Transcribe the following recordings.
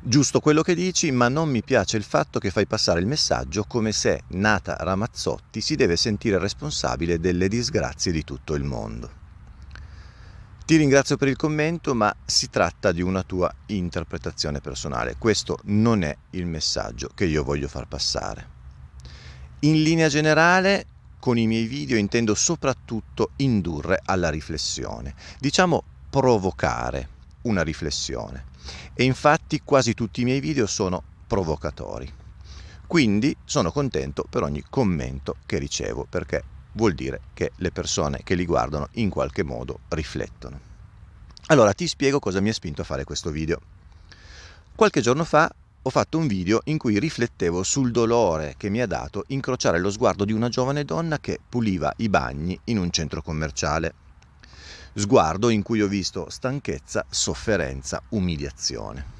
Giusto quello che dici, ma non mi piace il fatto che fai passare il messaggio come se Nata Ramazzotti si deve sentire responsabile delle disgrazie di tutto il mondo. Ti ringrazio per il commento, ma si tratta di una tua interpretazione personale. Questo non è il messaggio che io voglio far passare. In linea generale, con i miei video intendo soprattutto indurre alla riflessione, diciamo provocare una riflessione. E infatti quasi tutti i miei video sono provocatori. Quindi sono contento per ogni commento che ricevo perché vuol dire che le persone che li guardano in qualche modo riflettono. Allora ti spiego cosa mi ha spinto a fare questo video. Qualche giorno fa ho fatto un video in cui riflettevo sul dolore che mi ha dato incrociare lo sguardo di una giovane donna che puliva i bagni in un centro commerciale sguardo in cui ho visto stanchezza, sofferenza, umiliazione.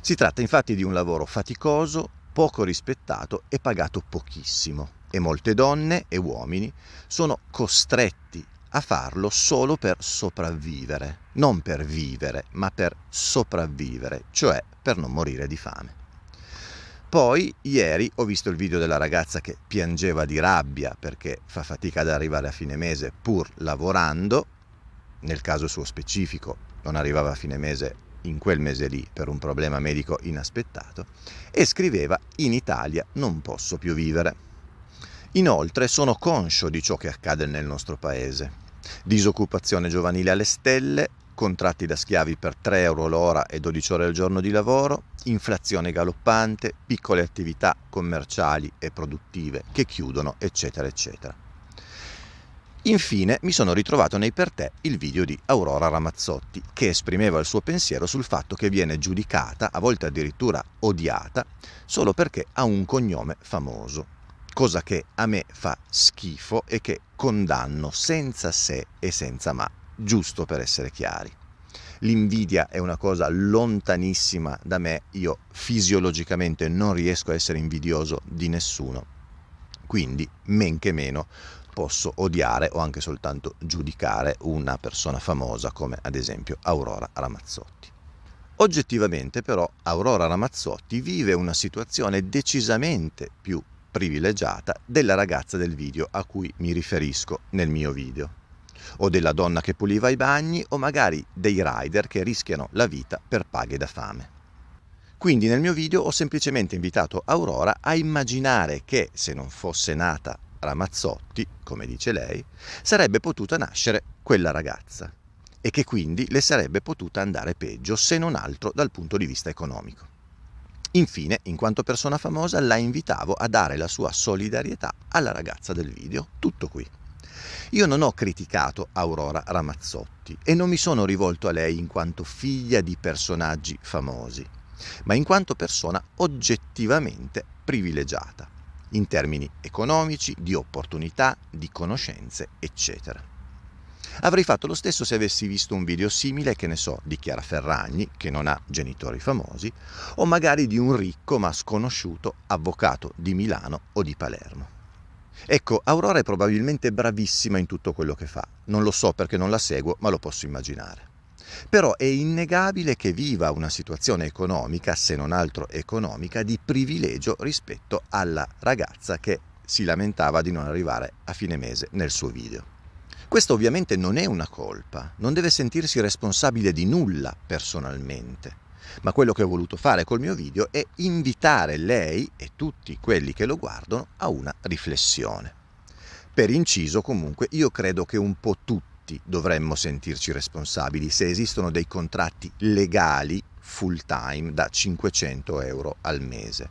Si tratta infatti di un lavoro faticoso, poco rispettato e pagato pochissimo e molte donne e uomini sono costretti a farlo solo per sopravvivere, non per vivere, ma per sopravvivere, cioè per non morire di fame. Poi ieri ho visto il video della ragazza che piangeva di rabbia perché fa fatica ad arrivare a fine mese pur lavorando nel caso suo specifico non arrivava a fine mese in quel mese lì per un problema medico inaspettato, e scriveva In Italia non posso più vivere. Inoltre sono conscio di ciò che accade nel nostro paese. Disoccupazione giovanile alle stelle, contratti da schiavi per 3 euro l'ora e 12 ore al giorno di lavoro, inflazione galoppante, piccole attività commerciali e produttive che chiudono, eccetera, eccetera. Infine mi sono ritrovato nei per te il video di Aurora Ramazzotti, che esprimeva il suo pensiero sul fatto che viene giudicata, a volte addirittura odiata, solo perché ha un cognome famoso, cosa che a me fa schifo e che condanno senza se e senza ma, giusto per essere chiari. L'invidia è una cosa lontanissima da me, io fisiologicamente non riesco a essere invidioso di nessuno, quindi men che meno posso odiare o anche soltanto giudicare una persona famosa come ad esempio Aurora Ramazzotti. Oggettivamente però Aurora Ramazzotti vive una situazione decisamente più privilegiata della ragazza del video a cui mi riferisco nel mio video o della donna che puliva i bagni o magari dei rider che rischiano la vita per paghe da fame. Quindi nel mio video ho semplicemente invitato Aurora a immaginare che se non fosse nata Ramazzotti, come dice lei, sarebbe potuta nascere quella ragazza e che quindi le sarebbe potuta andare peggio, se non altro dal punto di vista economico. Infine, in quanto persona famosa, la invitavo a dare la sua solidarietà alla ragazza del video. Tutto qui. Io non ho criticato Aurora Ramazzotti e non mi sono rivolto a lei in quanto figlia di personaggi famosi, ma in quanto persona oggettivamente privilegiata, in termini economici, di opportunità, di conoscenze, eccetera. Avrei fatto lo stesso se avessi visto un video simile, che ne so, di Chiara Ferragni, che non ha genitori famosi, o magari di un ricco ma sconosciuto avvocato di Milano o di Palermo. Ecco, Aurora è probabilmente bravissima in tutto quello che fa. Non lo so perché non la seguo, ma lo posso immaginare. Però è innegabile che viva una situazione economica, se non altro economica, di privilegio rispetto alla ragazza che si lamentava di non arrivare a fine mese nel suo video. Questa ovviamente non è una colpa, non deve sentirsi responsabile di nulla personalmente, ma quello che ho voluto fare col mio video è invitare lei e tutti quelli che lo guardano a una riflessione. Per inciso comunque io credo che un po' tutti tutti dovremmo sentirci responsabili se esistono dei contratti legali full time da 500 euro al mese.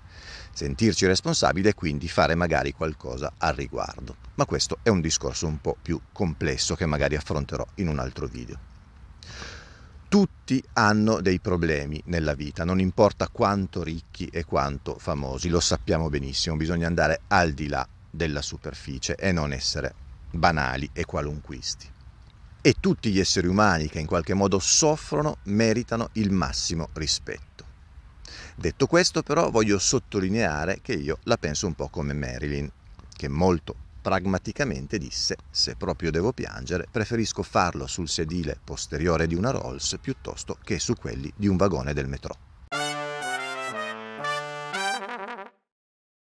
Sentirci responsabili e quindi fare magari qualcosa al riguardo. Ma questo è un discorso un po' più complesso che magari affronterò in un altro video. Tutti hanno dei problemi nella vita, non importa quanto ricchi e quanto famosi, lo sappiamo benissimo, bisogna andare al di là della superficie e non essere banali e qualunquisti e tutti gli esseri umani che in qualche modo soffrono meritano il massimo rispetto. Detto questo però voglio sottolineare che io la penso un po' come Marilyn, che molto pragmaticamente disse se proprio devo piangere preferisco farlo sul sedile posteriore di una Rolls piuttosto che su quelli di un vagone del metro.